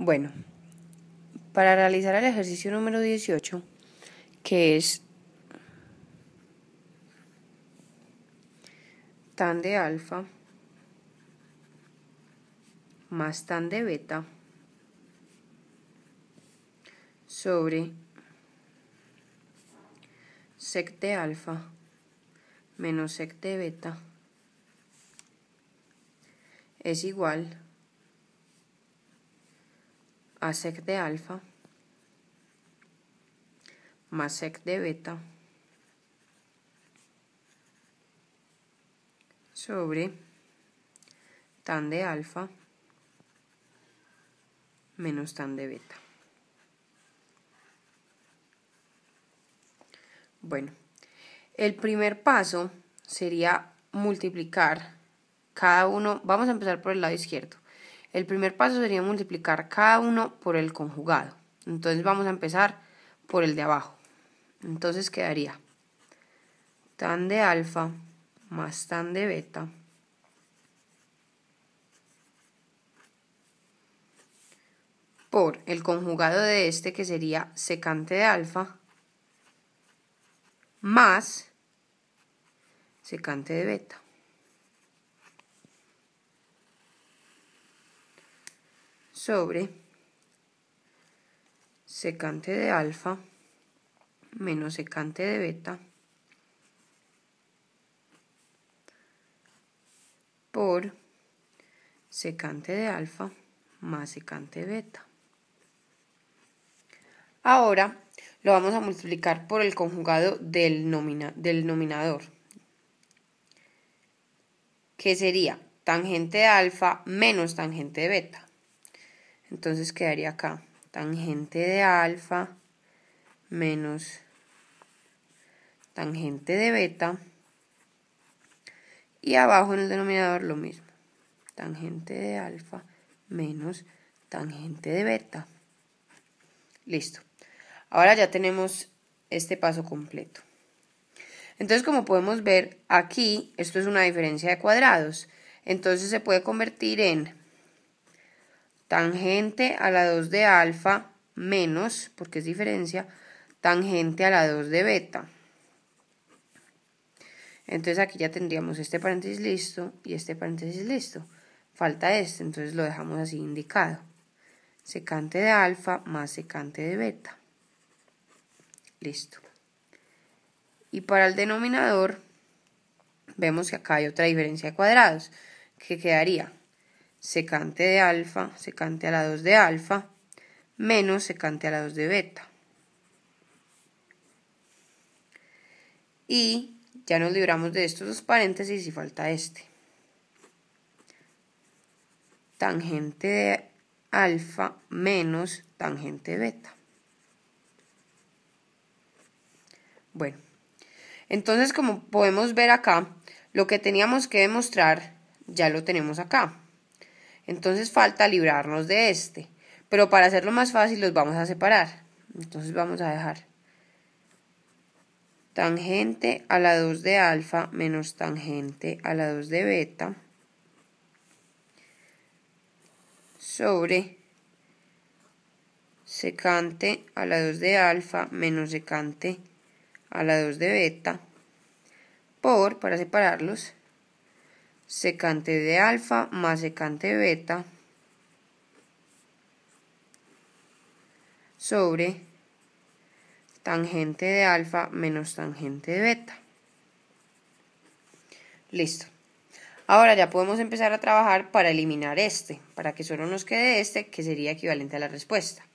Bueno, para realizar el ejercicio número 18, que es tan de alfa más tan de beta sobre sec de alfa menos sec de beta es igual a sec de alfa más sec de beta sobre tan de alfa menos tan de beta. Bueno, el primer paso sería multiplicar cada uno, vamos a empezar por el lado izquierdo, el primer paso sería multiplicar cada uno por el conjugado. Entonces vamos a empezar por el de abajo. Entonces quedaría tan de alfa más tan de beta por el conjugado de este que sería secante de alfa más secante de beta. sobre secante de alfa menos secante de beta por secante de alfa más secante de beta. Ahora lo vamos a multiplicar por el conjugado del, denominador del que sería tangente de alfa menos tangente de beta. Entonces quedaría acá tangente de alfa menos tangente de beta. Y abajo en el denominador lo mismo. Tangente de alfa menos tangente de beta. Listo. Ahora ya tenemos este paso completo. Entonces, como podemos ver aquí, esto es una diferencia de cuadrados. Entonces se puede convertir en tangente a la 2 de alfa menos, porque es diferencia, tangente a la 2 de beta. Entonces aquí ya tendríamos este paréntesis listo y este paréntesis listo. Falta este, entonces lo dejamos así indicado. Secante de alfa más secante de beta. Listo. Y para el denominador, vemos que acá hay otra diferencia de cuadrados, que quedaría secante de alfa, secante a la 2 de alfa, menos secante a la 2 de beta. Y ya nos libramos de estos dos paréntesis y falta este. Tangente de alfa menos tangente beta. Bueno, entonces como podemos ver acá, lo que teníamos que demostrar ya lo tenemos acá. Entonces falta librarnos de este. Pero para hacerlo más fácil los vamos a separar. Entonces vamos a dejar tangente a la 2 de alfa menos tangente a la 2 de beta sobre secante a la 2 de alfa menos secante a la 2 de beta por, para separarlos, secante de alfa más secante de beta sobre tangente de alfa menos tangente de beta. Listo. Ahora ya podemos empezar a trabajar para eliminar este, para que solo nos quede este, que sería equivalente a la respuesta.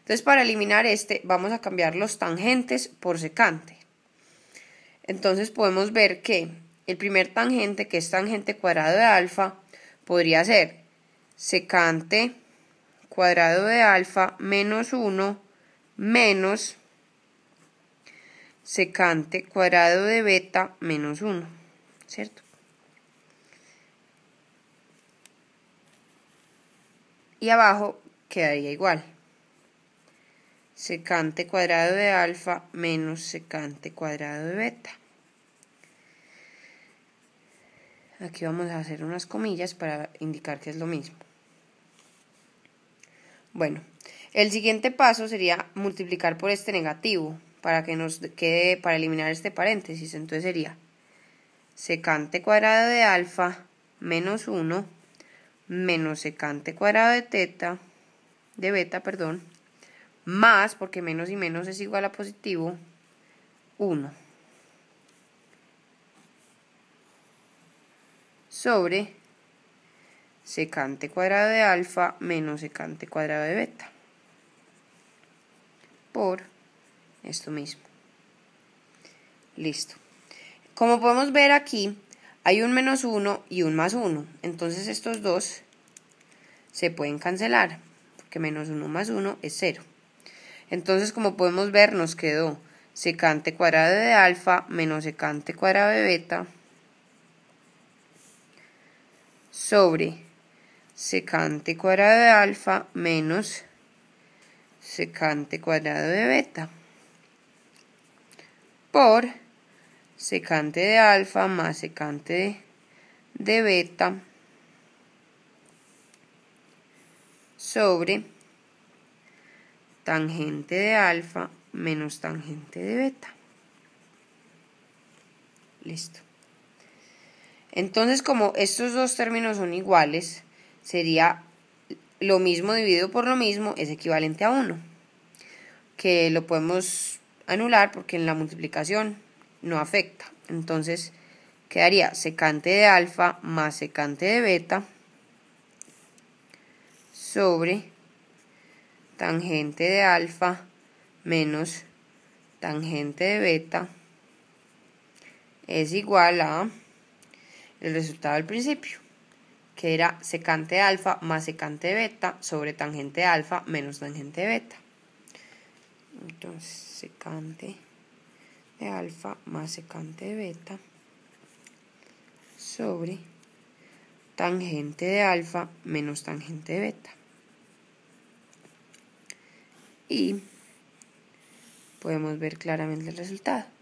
Entonces, para eliminar este, vamos a cambiar los tangentes por secante. Entonces, podemos ver que el primer tangente, que es tangente cuadrado de alfa, podría ser secante cuadrado de alfa menos 1 menos secante cuadrado de beta menos 1, ¿cierto? Y abajo quedaría igual. Secante cuadrado de alfa menos secante cuadrado de beta. Aquí vamos a hacer unas comillas para indicar que es lo mismo. Bueno, el siguiente paso sería multiplicar por este negativo para que nos quede para eliminar este paréntesis. Entonces sería secante cuadrado de alfa menos 1 menos secante cuadrado de teta de beta, perdón, más porque menos y menos es igual a positivo 1. sobre secante cuadrado de alfa menos secante cuadrado de beta por esto mismo. Listo. Como podemos ver aquí, hay un menos 1 y un más 1. Entonces estos dos se pueden cancelar, porque menos 1 más 1 es 0. Entonces, como podemos ver, nos quedó secante cuadrado de alfa menos secante cuadrado de beta sobre secante cuadrado de alfa menos secante cuadrado de beta por secante de alfa más secante de, beta sobre tangente de alfa menos tangente de beta. Listo. Entonces, como estos dos términos son iguales, sería lo mismo dividido por lo mismo es equivalente a 1, que lo podemos anular porque en la multiplicación no afecta. Entonces, quedaría secante de alfa más secante de beta sobre tangente de alfa menos tangente de beta es igual a el resultado al principio, que era secante alfa más secante beta sobre tangente alfa menos tangente beta. Entonces, secante de alfa más secante de beta sobre tangente de alfa menos tangente de beta. Y podemos ver claramente el resultado.